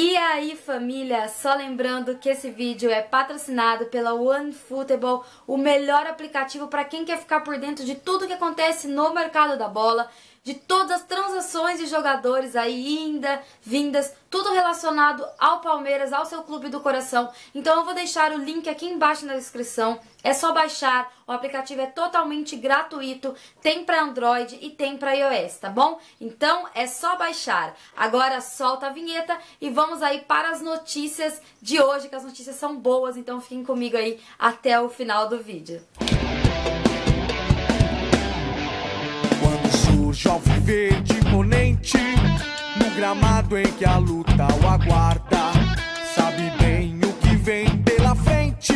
E aí família, só lembrando que esse vídeo é patrocinado pela OneFootball, o melhor aplicativo para quem quer ficar por dentro de tudo que acontece no mercado da bola de todas as transações de jogadores aí, ainda, vindas, tudo relacionado ao Palmeiras, ao seu clube do coração. Então eu vou deixar o link aqui embaixo na descrição. É só baixar, o aplicativo é totalmente gratuito, tem para Android e tem para iOS, tá bom? Então é só baixar. Agora solta a vinheta e vamos aí para as notícias de hoje, que as notícias são boas, então fiquem comigo aí até o final do vídeo. Música Chove verde imponente no gramado em que a luta o aguarda. Sabe bem o que vem pela frente,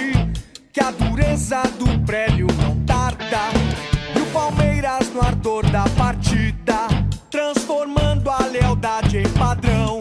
que a dureza do prélio não tarda. E o Palmeiras no ardor da partida, transformando a lealdade em padrão.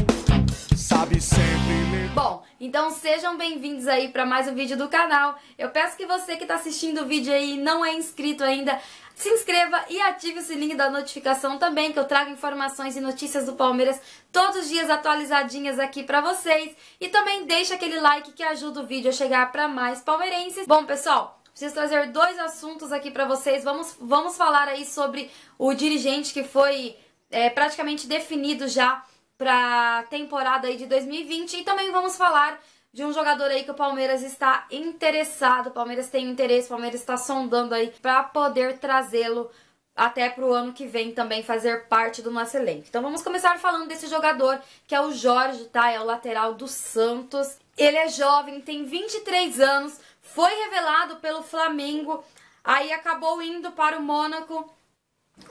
Sabe sempre. Bom, então sejam bem-vindos aí para mais um vídeo do canal. Eu peço que você que está assistindo o vídeo aí e não é inscrito ainda, se inscreva e ative o sininho da notificação também, que eu trago informações e notícias do Palmeiras todos os dias atualizadinhas aqui para vocês. E também deixa aquele like que ajuda o vídeo a chegar para mais palmeirenses. Bom, pessoal, preciso trazer dois assuntos aqui para vocês. Vamos, vamos falar aí sobre o dirigente que foi é, praticamente definido já para temporada aí de 2020 e também vamos falar de um jogador aí que o Palmeiras está interessado, o Palmeiras tem interesse, o Palmeiras está sondando aí para poder trazê-lo até para o ano que vem também fazer parte do nosso elenco. Então vamos começar falando desse jogador, que é o Jorge, tá? É o lateral do Santos. Ele é jovem, tem 23 anos, foi revelado pelo Flamengo, aí acabou indo para o Mônaco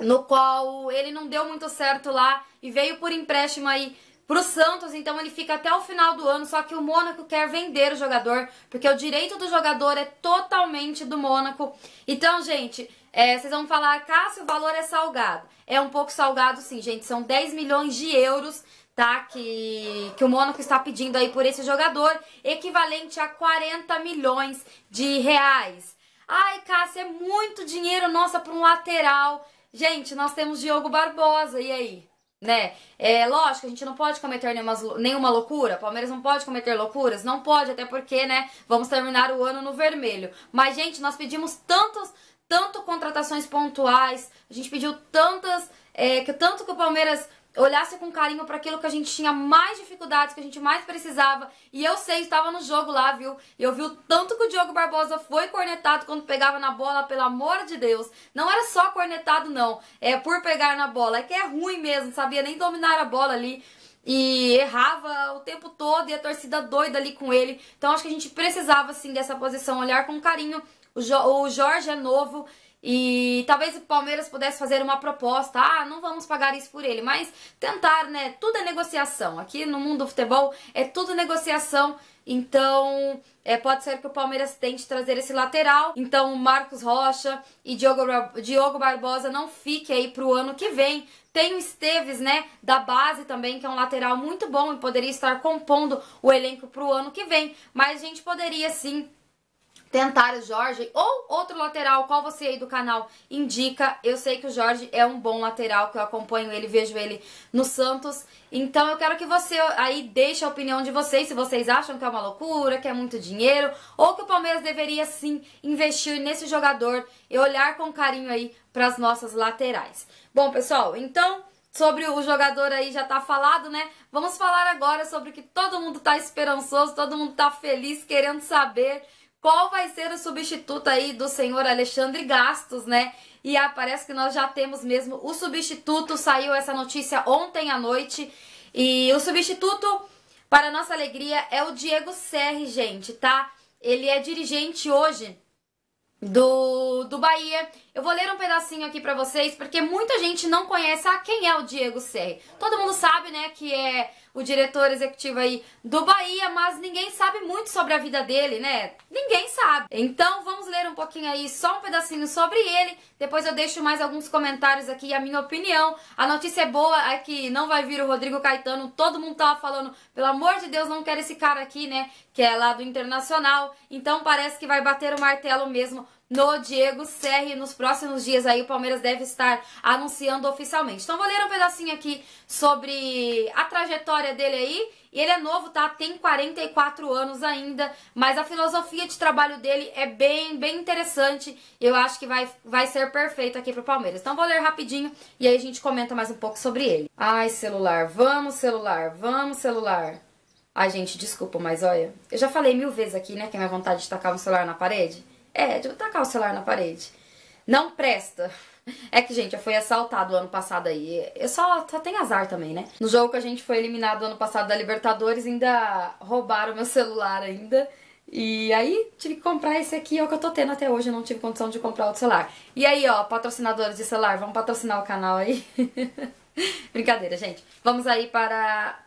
no qual ele não deu muito certo lá e veio por empréstimo aí pro Santos, então ele fica até o final do ano, só que o Mônaco quer vender o jogador, porque o direito do jogador é totalmente do Mônaco. Então, gente, é, vocês vão falar, Cássio, o valor é salgado. É um pouco salgado sim, gente, são 10 milhões de euros, tá? Que, que o Mônaco está pedindo aí por esse jogador, equivalente a 40 milhões de reais. Ai, Cássio, é muito dinheiro, nossa, para um lateral. Gente, nós temos Diogo Barbosa, e aí? Né? É lógico, a gente não pode cometer nenhuma, nenhuma loucura. Palmeiras não pode cometer loucuras? Não pode, até porque, né? Vamos terminar o ano no vermelho. Mas, gente, nós pedimos tantas tanto contratações pontuais, a gente pediu tantas. É, que tanto que o Palmeiras olhasse com carinho para aquilo que a gente tinha mais dificuldades, que a gente mais precisava. E eu sei, estava no jogo lá, viu? E eu vi o tanto que o Diogo Barbosa foi cornetado quando pegava na bola, pelo amor de Deus. Não era só cornetado, não. É por pegar na bola. É que é ruim mesmo, sabia nem dominar a bola ali e errava o tempo todo e a torcida doida ali com ele. Então acho que a gente precisava assim dessa posição, olhar com carinho. O, o Jorge é novo e talvez o Palmeiras pudesse fazer uma proposta, ah, não vamos pagar isso por ele, mas tentar, né? Tudo é negociação. Aqui no mundo do futebol é tudo negociação. Então, é, pode ser que o Palmeiras tente trazer esse lateral. Então, Marcos Rocha e Diogo, Diogo Barbosa não fiquem aí pro ano que vem. Tem o Esteves, né, da base também, que é um lateral muito bom e poderia estar compondo o elenco pro ano que vem. Mas a gente poderia sim tentar o Jorge ou outro lateral, qual você aí do canal indica. Eu sei que o Jorge é um bom lateral, que eu acompanho ele, vejo ele no Santos. Então eu quero que você aí deixe a opinião de vocês, se vocês acham que é uma loucura, que é muito dinheiro, ou que o Palmeiras deveria sim investir nesse jogador e olhar com carinho aí para as nossas laterais. Bom, pessoal, então sobre o jogador aí já tá falado, né? Vamos falar agora sobre o que todo mundo tá esperançoso, todo mundo tá feliz, querendo saber qual vai ser o substituto aí do senhor Alexandre Gastos, né? E ah, parece que nós já temos mesmo o substituto, saiu essa notícia ontem à noite. E o substituto, para nossa alegria, é o Diego Serri, gente, tá? Ele é dirigente hoje do, do Bahia eu vou ler um pedacinho aqui pra vocês, porque muita gente não conhece a quem é o Diego Serri. Todo mundo sabe, né, que é o diretor executivo aí do Bahia, mas ninguém sabe muito sobre a vida dele, né? Ninguém sabe. Então vamos ler um pouquinho aí, só um pedacinho sobre ele, depois eu deixo mais alguns comentários aqui, a minha opinião. A notícia é boa, é que não vai vir o Rodrigo Caetano, todo mundo tava falando, pelo amor de Deus, não quero esse cara aqui, né, que é lá do Internacional. Então parece que vai bater o martelo mesmo no Diego Serri. Nos próximos dias aí o Palmeiras deve estar anunciando oficialmente. Então vou ler um pedacinho aqui sobre a trajetória dele aí. E ele é novo, tá? Tem 44 anos ainda, mas a filosofia de trabalho dele é bem, bem interessante. Eu acho que vai, vai ser perfeito aqui pro Palmeiras. Então vou ler rapidinho e aí a gente comenta mais um pouco sobre ele. Ai, celular, vamos, celular, vamos, celular. Ai, gente, desculpa, mas olha, eu já falei mil vezes aqui, né, que é minha vontade de tacar o um celular na parede. É, de tipo, tacar o celular na parede. Não presta. É que, gente, eu fui assaltado ano passado aí. Eu só, só tem azar também, né? No jogo que a gente foi eliminado ano passado da Libertadores, ainda roubaram meu celular ainda. E aí tive que comprar esse aqui, é o que eu tô tendo até hoje, eu não tive condição de comprar outro celular. E aí, ó, patrocinadores de celular, vamos patrocinar o canal aí? Brincadeira, gente. Vamos aí para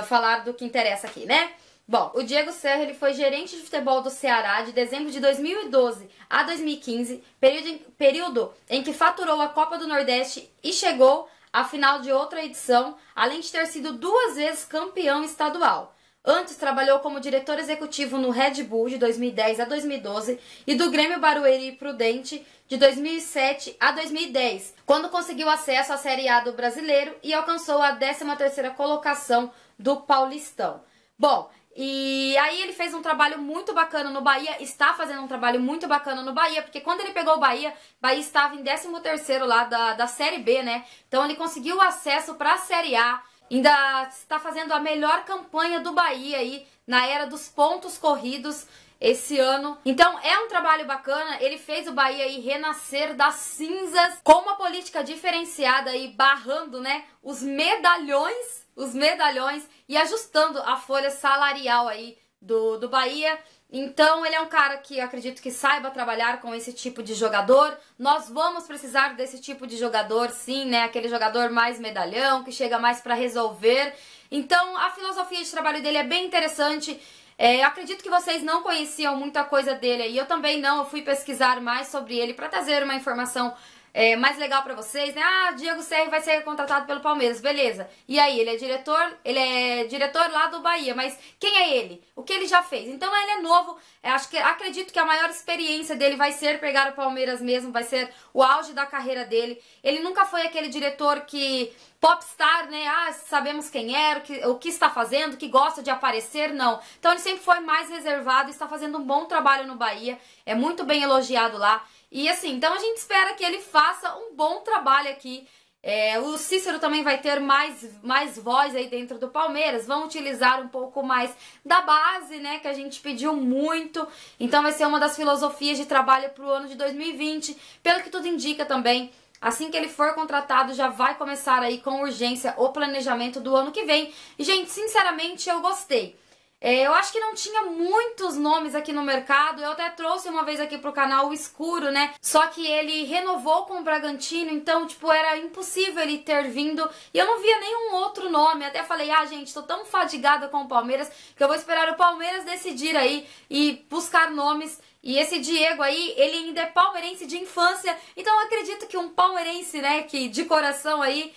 uh, falar do que interessa aqui, né? Bom, o Diego Serra ele foi gerente de futebol do Ceará de dezembro de 2012 a 2015, período em, período em que faturou a Copa do Nordeste e chegou à final de outra edição, além de ter sido duas vezes campeão estadual. Antes trabalhou como diretor executivo no Red Bull de 2010 a 2012 e do Grêmio Barueri Prudente de 2007 a 2010, quando conseguiu acesso à Série A do Brasileiro e alcançou a 13ª colocação do Paulistão. Bom, e aí ele fez um trabalho muito bacana no Bahia, está fazendo um trabalho muito bacana no Bahia, porque quando ele pegou o Bahia, Bahia estava em 13º lá da, da Série B, né? Então ele conseguiu acesso para a Série A, ainda está fazendo a melhor campanha do Bahia aí na era dos pontos corridos esse ano. Então é um trabalho bacana, ele fez o Bahia aí renascer das cinzas com uma política diferenciada aí barrando, né, os medalhões os medalhões e ajustando a folha salarial aí do, do Bahia. Então ele é um cara que acredito que saiba trabalhar com esse tipo de jogador. Nós vamos precisar desse tipo de jogador, sim, né? Aquele jogador mais medalhão, que chega mais para resolver. Então a filosofia de trabalho dele é bem interessante. É, acredito que vocês não conheciam muita coisa dele e eu também não. Eu fui pesquisar mais sobre ele para trazer uma informação é, mais legal para vocês, né? Ah, Diego Serri vai ser contratado pelo Palmeiras, beleza. E aí, ele é diretor, ele é diretor lá do Bahia, mas quem é ele? O que ele já fez? Então ele é novo, é, acho que, acredito que a maior experiência dele vai ser pegar o Palmeiras mesmo, vai ser o auge da carreira dele. Ele nunca foi aquele diretor que popstar, né? Ah, sabemos quem era, é, o que, o que está fazendo, que gosta de aparecer, não. Então ele sempre foi mais reservado, está fazendo um bom trabalho no Bahia, é muito bem elogiado lá. E assim, então a gente espera que ele faça um bom trabalho aqui. É, o Cícero também vai ter mais, mais voz aí dentro do Palmeiras. Vão utilizar um pouco mais da base, né? Que a gente pediu muito. Então vai ser uma das filosofias de trabalho para o ano de 2020. Pelo que tudo indica também, Assim que ele for contratado, já vai começar aí com urgência o planejamento do ano que vem. E, gente, sinceramente, eu gostei. É, eu acho que não tinha muitos nomes aqui no mercado, eu até trouxe uma vez aqui pro canal o Escuro, né? Só que ele renovou com o Bragantino, então, tipo, era impossível ele ter vindo. E eu não via nenhum outro nome, até falei, ah, gente, tô tão fadigada com o Palmeiras que eu vou esperar o Palmeiras decidir aí e buscar nomes e esse Diego aí, ele ainda é palmeirense de infância, então eu acredito que um palmeirense, né, que de coração aí,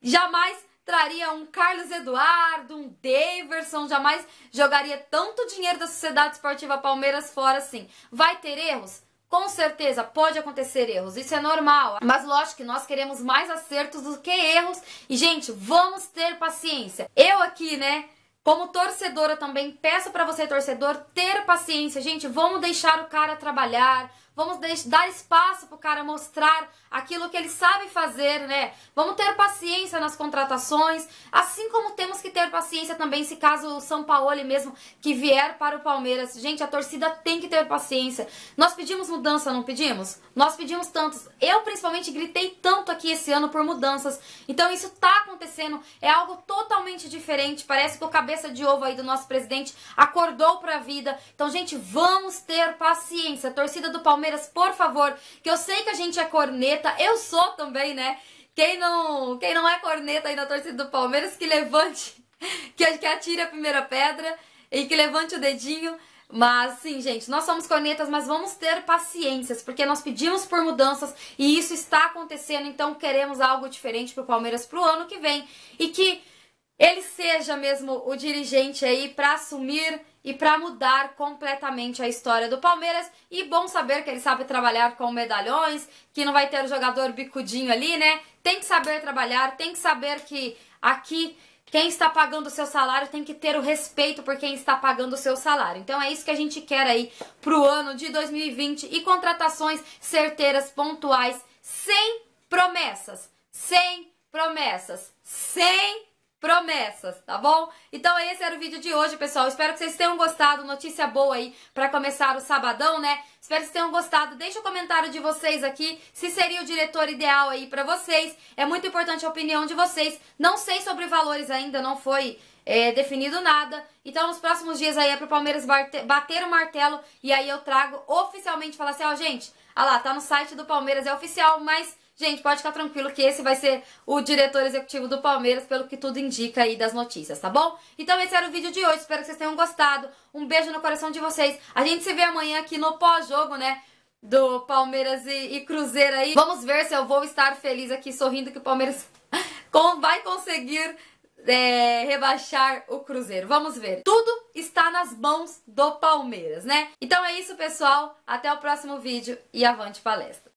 jamais traria um Carlos Eduardo, um Daverson, jamais jogaria tanto dinheiro da Sociedade Esportiva Palmeiras fora assim. Vai ter erros? Com certeza, pode acontecer erros, isso é normal. Mas lógico que nós queremos mais acertos do que erros. E, gente, vamos ter paciência. Eu aqui, né, como torcedora também, peço para você, torcedor, ter paciência. Gente, vamos deixar o cara trabalhar, Vamos dar espaço para o cara mostrar aquilo que ele sabe fazer, né? Vamos ter paciência nas contratações, assim como temos que ter paciência também se caso o São Paulo mesmo que vier para o Palmeiras. Gente, a torcida tem que ter paciência. Nós pedimos mudança, não pedimos? Nós pedimos tantos. Eu principalmente gritei tanto aqui esse ano por mudanças. Então isso tá acontecendo, é algo totalmente diferente. Parece que o cabeça de ovo aí do nosso presidente acordou para a vida. Então, gente, vamos ter paciência. A torcida do Palmeiras Palmeiras, por favor, que eu sei que a gente é corneta, eu sou também, né? Quem não, quem não é corneta aí na torcida do Palmeiras, que levante, que, que atire a primeira pedra e que levante o dedinho. Mas sim, gente, nós somos cornetas, mas vamos ter paciências, porque nós pedimos por mudanças e isso está acontecendo, então queremos algo diferente pro Palmeiras pro ano que vem. E que ele seja mesmo o dirigente aí para assumir e para mudar completamente a história do Palmeiras. E bom saber que ele sabe trabalhar com medalhões, que não vai ter o jogador bicudinho ali, né? Tem que saber trabalhar, tem que saber que aqui quem está pagando o seu salário tem que ter o respeito por quem está pagando o seu salário. Então é isso que a gente quer aí pro ano de 2020 e contratações certeiras, pontuais, sem promessas, sem promessas, sem promessas promessas, tá bom? Então esse era o vídeo de hoje, pessoal. Espero que vocês tenham gostado. Notícia boa aí para começar o sabadão, né? Espero que vocês tenham gostado. Deixa o comentário de vocês aqui se seria o diretor ideal aí para vocês. É muito importante a opinião de vocês. Não sei sobre valores ainda, não foi é, definido nada. Então, nos próximos dias aí é pro Palmeiras bater o martelo e aí eu trago oficialmente falar assim, ó, oh, gente, ah lá, tá no site do Palmeiras, é oficial, mas Gente, pode ficar tranquilo que esse vai ser o diretor executivo do Palmeiras, pelo que tudo indica aí das notícias, tá bom? Então esse era o vídeo de hoje, espero que vocês tenham gostado. Um beijo no coração de vocês. A gente se vê amanhã aqui no pós-jogo, né? Do Palmeiras e, e, Cruzeiro aí. Vamos ver se eu vou estar feliz aqui, sorrindo que o Palmeiras vai conseguir é, rebaixar o Cruzeiro. Vamos ver. Tudo está nas mãos do Palmeiras, né? Então é isso, pessoal. Até o próximo vídeo e avante palestra.